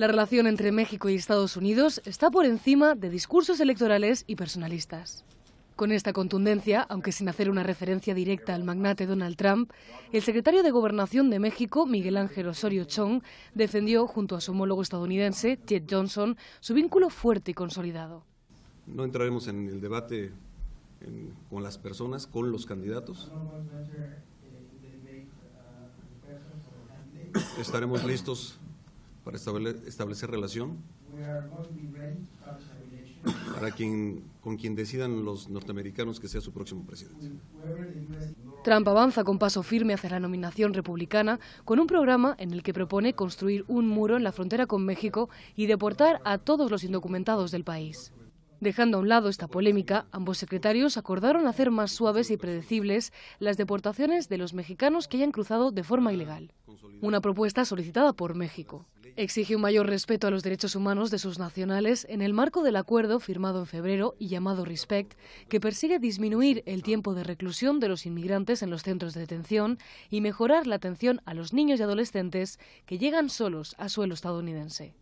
La relación entre México y Estados Unidos está por encima de discursos electorales y personalistas. Con esta contundencia, aunque sin hacer una referencia directa al magnate Donald Trump, el secretario de Gobernación de México, Miguel Ángel Osorio Chong, defendió junto a su homólogo estadounidense, Ted Johnson, su vínculo fuerte y consolidado. No entraremos en el debate con las personas, con los candidatos. Estaremos listos para establecer relación para quien, con quien decidan los norteamericanos que sea su próximo presidente. Trump avanza con paso firme hacia la nominación republicana con un programa en el que propone construir un muro en la frontera con México y deportar a todos los indocumentados del país. Dejando a un lado esta polémica, ambos secretarios acordaron hacer más suaves y predecibles las deportaciones de los mexicanos que hayan cruzado de forma ilegal, una propuesta solicitada por México. Exige un mayor respeto a los derechos humanos de sus nacionales en el marco del acuerdo firmado en febrero y llamado RESPECT, que persigue disminuir el tiempo de reclusión de los inmigrantes en los centros de detención y mejorar la atención a los niños y adolescentes que llegan solos a suelo estadounidense.